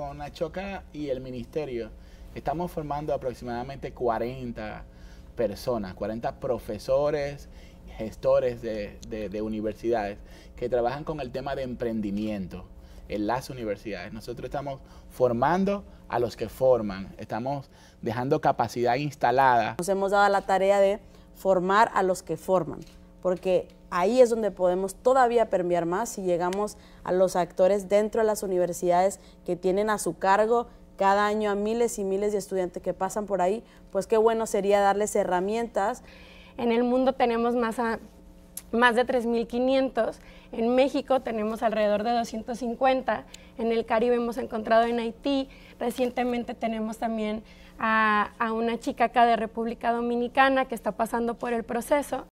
con Nachoca y el ministerio estamos formando aproximadamente 40 personas, 40 profesores, gestores de, de, universidades que trabajan con el tema de emprendimiento en las universidades. Nosotros estamos formando a los que forman, estamos dejando capacidad instalada. Nos hemos dado la tarea de formar a los que forman porque ahí es donde podemos todavía permear más si llegamos a los actores dentro de las universidades que tienen a su cargo cada año a miles y miles de estudiantes que pasan por ahí, pues qué bueno sería darles herramientas. En el mundo tenemos más, más de 3.500, en México tenemos alrededor de 250, en el Caribe hemos encontrado en Haití, recientemente tenemos también a, a una chica acá de República Dominicana que está pasando por el proceso.